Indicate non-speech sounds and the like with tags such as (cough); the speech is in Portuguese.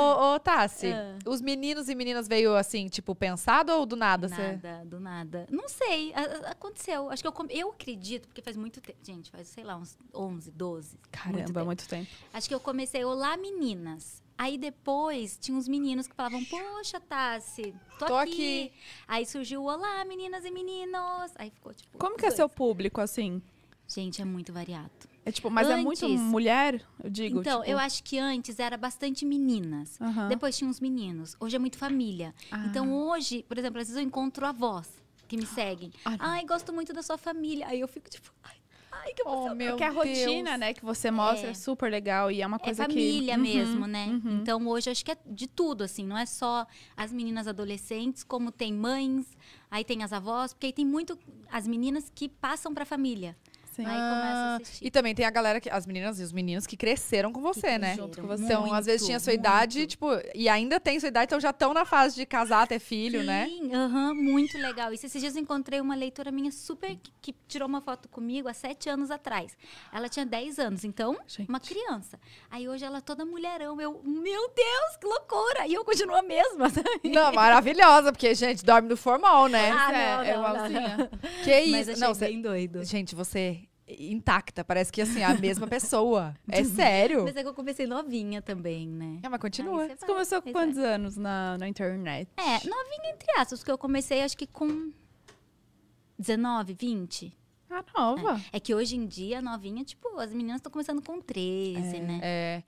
Ô, ô Tassi, ah. os meninos e meninas veio assim, tipo, pensado ou do nada? Do nada, do nada. Não sei, a, a, aconteceu. Acho que eu, eu acredito, porque faz muito tempo. Gente, faz, sei lá, uns 11, 12. Caramba, muito tempo. É muito tempo. Acho que eu comecei, olá meninas. Aí depois tinha uns meninos que falavam, poxa, Tassi, tô, tô aqui. aqui. Aí surgiu, olá meninas e meninos. Aí ficou tipo. Como que é dois. é seu público assim? Gente, é muito variado. É tipo, mas antes, é muito mulher, eu digo. Então, tipo... eu acho que antes era bastante meninas. Uhum. Depois tinha uns meninos. Hoje é muito família. Ah. Então hoje, por exemplo, às vezes eu encontro avós que me seguem. Ah. Tá. Ai, gosto muito da sua família. Aí eu fico tipo, ai, que bom, Oh, meu Porque a Deus. rotina, né, que você é. mostra é, é super legal e é uma é coisa que... É família que... Uhum. mesmo, né? uhum, né? Uhum. Então hoje acho que é de tudo, assim. Não é só as meninas adolescentes, como tem mães, aí tem as avós. Porque aí tem muito as meninas que passam pra família. Sim. Aí começa a ah, assistir. E também tem a galera, que, as meninas e os meninos que cresceram com você, que né? Junto tipo, com você. Então, às vezes tinha sua muito. idade, tipo, e ainda tem sua idade, então já estão na fase de casar, ter filho, Sim, né? Sim, uh -huh, muito legal. Isso, esses dias eu encontrei uma leitora minha super que, que, tirou uma foto comigo há sete anos atrás. Ela tinha dez anos, então, Gente. uma criança. Aí hoje ela é toda mulherão. Eu, meu Deus, que loucura! E eu continuo a mesma. (laughs) Sabe? Não, maravilhosa, porque, gente, dorme no formal, né? Ah, é, não, é não, não, não. Assim, que isso? Mas achei não, bem doido. Gente, você intacta. Parece que, assim, é a mesma (laughs) pessoa. É sério. Mas é que eu comecei novinha também, né? É, mas continua. você, você começou com quantos vai. É. anos na, na internet? É, novinha entre aspas, porque eu comecei acho que com 19, 20. Ah, nova. É. é que hoje em dia, novinha, tipo, as meninas estão começando com 13, é, né? É.